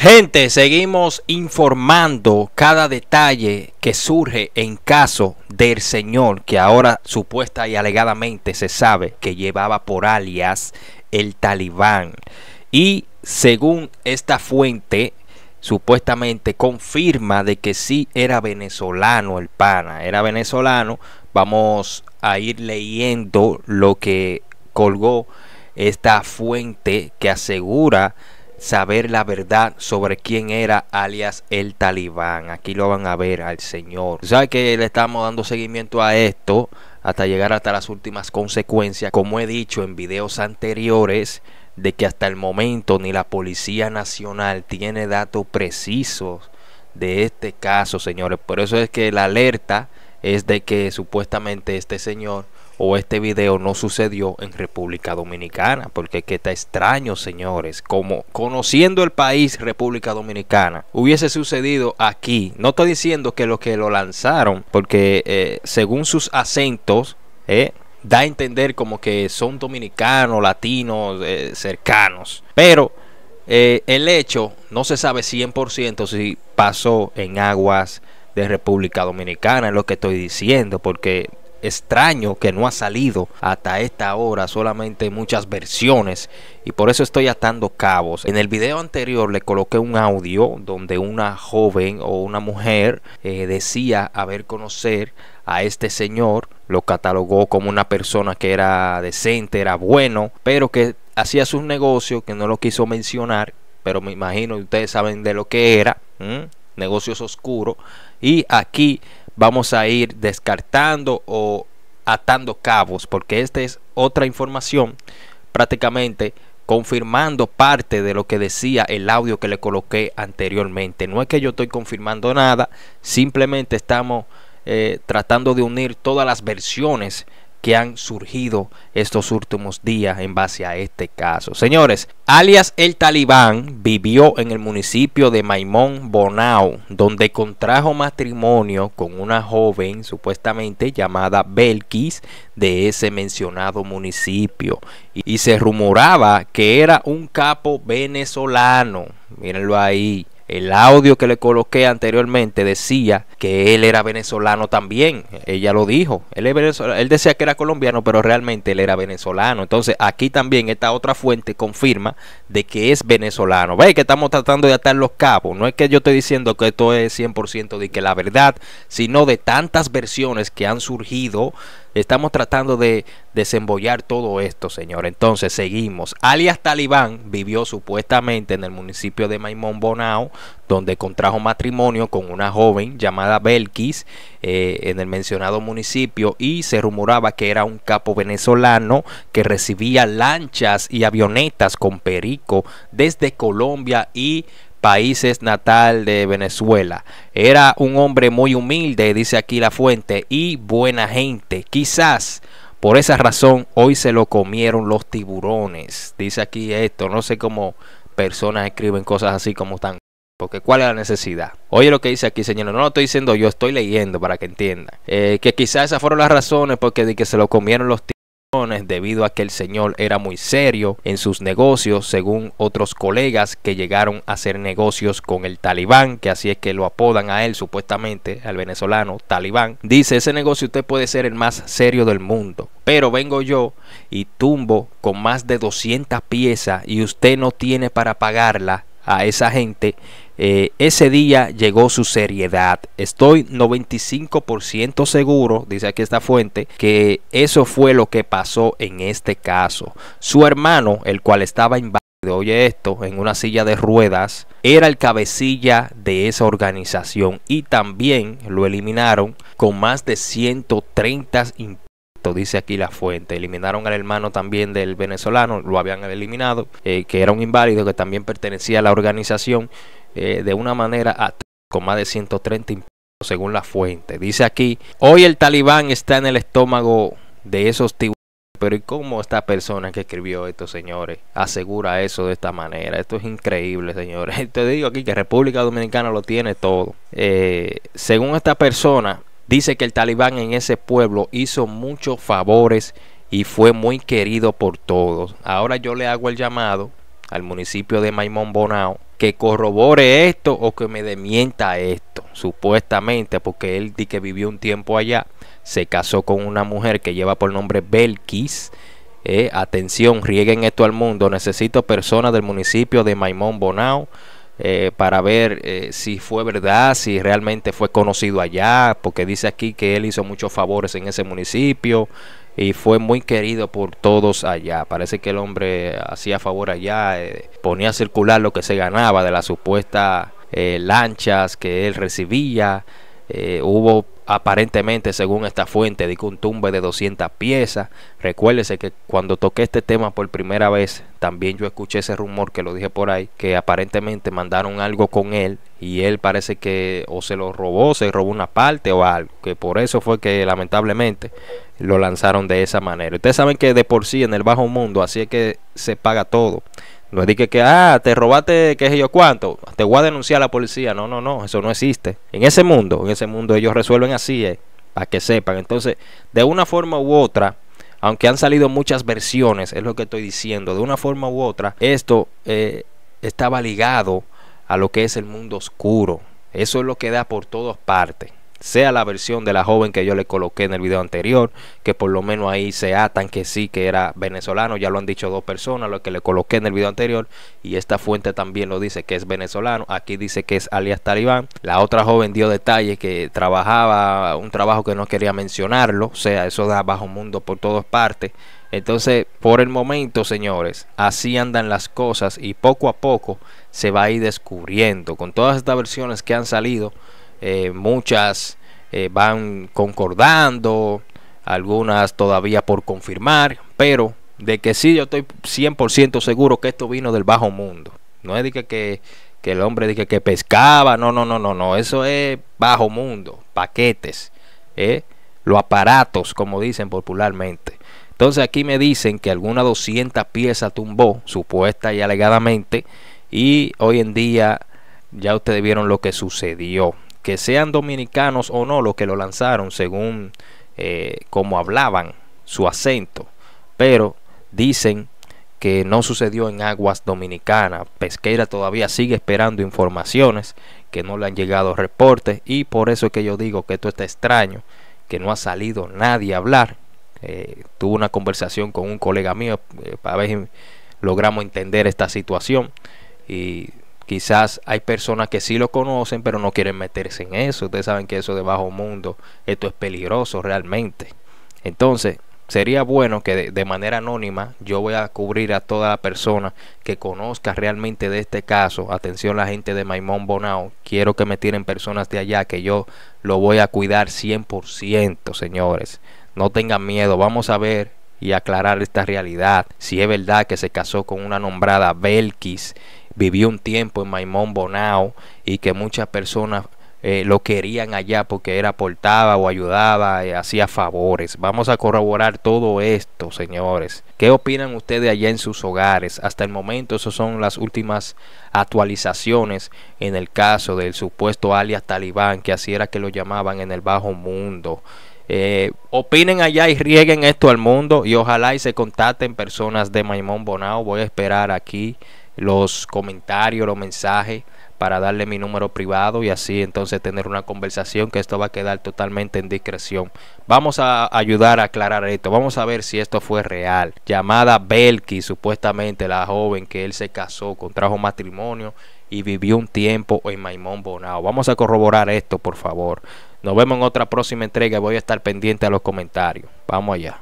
Gente, seguimos informando cada detalle que surge en caso del señor que ahora supuesta y alegadamente se sabe que llevaba por alias el talibán. Y según esta fuente, supuestamente confirma de que sí era venezolano el pana, era venezolano. Vamos a ir leyendo lo que colgó esta fuente que asegura saber la verdad sobre quién era alias el talibán. Aquí lo van a ver al señor. ¿Sabe que le estamos dando seguimiento a esto hasta llegar hasta las últimas consecuencias? Como he dicho en videos anteriores, de que hasta el momento ni la Policía Nacional tiene datos precisos de este caso, señores. Por eso es que la alerta es de que supuestamente este señor o este video no sucedió en República Dominicana, porque es que está extraño, señores, como conociendo el país República Dominicana, hubiese sucedido aquí. No estoy diciendo que lo que lo lanzaron, porque eh, según sus acentos, eh, da a entender como que son dominicanos, latinos, eh, cercanos, pero... el hecho no se sabe 100% si pasó en aguas de República Dominicana, es lo que estoy diciendo, porque extraño que no ha salido hasta esta hora, solamente muchas versiones y por eso estoy atando cabos. En el video anterior le coloqué un audio donde una joven o una mujer eh, decía haber conocer a este señor, lo catalogó como una persona que era decente, era bueno, pero que hacía sus negocios, que no lo quiso mencionar, pero me imagino ustedes saben de lo que era negocios oscuro Y aquí vamos a ir descartando o atando cabos, porque esta es otra información prácticamente confirmando parte de lo que decía el audio que le coloqué anteriormente. No es que yo estoy confirmando nada, simplemente estamos eh, tratando de unir todas las versiones que han surgido estos últimos días en base a este caso. Señores, alias el talibán vivió en el municipio de Maimón Bonao, donde contrajo matrimonio con una joven supuestamente llamada Belkis de ese mencionado municipio. Y se rumoraba que era un capo venezolano. Mírenlo ahí. El audio que le coloqué anteriormente decía que él era venezolano también. Ella lo dijo. Él, él decía que era colombiano, pero realmente él era venezolano. Entonces aquí también esta otra fuente confirma de que es venezolano. Ve que estamos tratando de atar los cabos. No es que yo esté diciendo que esto es 100% de que la verdad, sino de tantas versiones que han surgido Estamos tratando de desembollar todo esto, señor. Entonces, seguimos. Alias Talibán vivió supuestamente en el municipio de Maimón Bonao, donde contrajo matrimonio con una joven llamada Belkis eh, en el mencionado municipio y se rumoraba que era un capo venezolano que recibía lanchas y avionetas con perico desde Colombia y países natal de Venezuela. Era un hombre muy humilde, dice aquí la fuente, y buena gente. Quizás por esa razón hoy se lo comieron los tiburones. Dice aquí esto, no sé cómo personas escriben cosas así como están. Porque cuál es la necesidad. Oye lo que dice aquí, señor. No lo estoy diciendo yo, estoy leyendo para que entiendan. Eh, que quizás esas fueron las razones porque de que se lo comieron los tiburones debido a que el señor era muy serio en sus negocios según otros colegas que llegaron a hacer negocios con el talibán que así es que lo apodan a él supuestamente al venezolano talibán dice ese negocio usted puede ser el más serio del mundo pero vengo yo y tumbo con más de 200 piezas y usted no tiene para pagarla a esa gente, eh, ese día llegó su seriedad. Estoy 95% seguro, dice aquí esta fuente, que eso fue lo que pasó en este caso. Su hermano, el cual estaba invadido, oye esto, en una silla de ruedas, era el cabecilla de esa organización y también lo eliminaron con más de 130 impuestos dice aquí la fuente. Eliminaron al hermano también del venezolano, lo habían eliminado, eh, que era un inválido que también pertenecía a la organización eh, de una manera con más de 130 impuestos según la fuente. Dice aquí, hoy el talibán está en el estómago de esos tiburones. Pero ¿y cómo esta persona que escribió esto, señores, asegura eso de esta manera? Esto es increíble, señores. Te digo aquí que República Dominicana lo tiene todo. Eh, según esta persona, Dice que el talibán en ese pueblo hizo muchos favores y fue muy querido por todos. Ahora yo le hago el llamado al municipio de Maimón Bonao que corrobore esto o que me demienta esto, supuestamente, porque él di que vivió un tiempo allá, se casó con una mujer que lleva por nombre Belkis. Eh, atención, rieguen esto al mundo. Necesito personas del municipio de Maimón Bonao eh, para ver eh, si fue verdad, si realmente fue conocido allá, porque dice aquí que él hizo muchos favores en ese municipio y fue muy querido por todos allá. Parece que el hombre hacía favor allá, eh, ponía a circular lo que se ganaba de las supuestas lanchas que él recibía. Eh, hubo aparentemente, según esta fuente, de un tumbe de 200 piezas. Recuérdese que cuando toqué este tema por primera vez, también yo escuché ese rumor que lo dije por ahí, que aparentemente mandaron algo con él y él parece que o se lo robó, se robó una parte o algo, que por eso fue que lamentablemente lo lanzaron de esa manera. Ustedes saben que de por sí en el bajo mundo así es que se paga todo. No es de que, ah, te robaste, qué sé yo cuánto, te voy a denunciar a la policía. No, no, no, eso no existe. En ese mundo, en ese mundo ellos resuelven así, eh, para que sepan. Entonces, de una forma u otra, aunque han salido muchas versiones, es lo que estoy diciendo, de una forma u otra, esto eh, estaba ligado a lo que es el mundo oscuro. Eso es lo que da por todas partes sea la versión de la joven que yo le coloqué en el video anterior, que por lo menos ahí se atan que sí, que era venezolano, ya lo han dicho dos personas, lo que le coloqué en el video anterior, y esta fuente también lo dice que es venezolano, aquí dice que es alias talibán, la otra joven dio detalles que trabajaba un trabajo que no quería mencionarlo, o sea, eso da bajo mundo por todas partes, entonces, por el momento, señores, así andan las cosas y poco a poco se va a ir descubriendo con todas estas versiones que han salido. Eh, muchas eh, van concordando, algunas todavía por confirmar, pero de que sí yo estoy 100% seguro que esto vino del bajo mundo. No es de que, que, el hombre dije que, pescaba, no, no, no, no, no, eso es bajo mundo, paquetes, ¿eh? los aparatos, como dicen popularmente. Entonces aquí me dicen que alguna 200 piezas tumbó, supuesta y alegadamente, y hoy en día ya ustedes vieron lo que sucedió que sean dominicanos o no los que lo lanzaron, según eh, como hablaban, su acento. Pero dicen que no sucedió en aguas dominicanas. Pesquera todavía sigue esperando informaciones, que no le han llegado reportes y por eso es que yo digo que esto está extraño, que no ha salido nadie a hablar. Eh, tuve una conversación con un colega mío a eh, para ver logramos entender esta situación y Quizás hay personas que sí lo conocen, pero no quieren meterse en eso. Ustedes saben que eso de bajo mundo, esto es peligroso realmente. Entonces, sería bueno que de, manera anónima yo voy a cubrir a toda la persona que conozca realmente de este caso. Atención la gente de Maimón Bonao, quiero que me tiren personas de allá que yo lo voy a cuidar 100%, señores. No tengan miedo, vamos a ver y aclarar esta realidad. Si es verdad que se casó con una nombrada Belkis vivió un tiempo en Maimón Bonao y que muchas personas eh, lo querían allá porque era aportaba o ayudaba, eh, hacía favores. Vamos a corroborar todo esto, señores. ¿Qué opinan ustedes allá en sus hogares? Hasta el momento, esas son las últimas actualizaciones en el caso del supuesto alias talibán, que así era que lo llamaban en el bajo mundo. Eh, opinen allá y rieguen esto al mundo y ojalá y se contacten personas de Maimón Bonao. Voy a esperar aquí los comentarios, los mensajes para darle mi número privado y así entonces tener una conversación que esto va a quedar totalmente en discreción. Vamos a ayudar a aclarar esto, vamos a ver si esto fue real. Llamada Belki, supuestamente la joven que él se casó, contrajo matrimonio y vivió un tiempo en Maimón Bonao. Vamos a corroborar esto, por favor. Nos vemos en otra próxima entrega. Voy a estar pendiente a los comentarios. Vamos allá.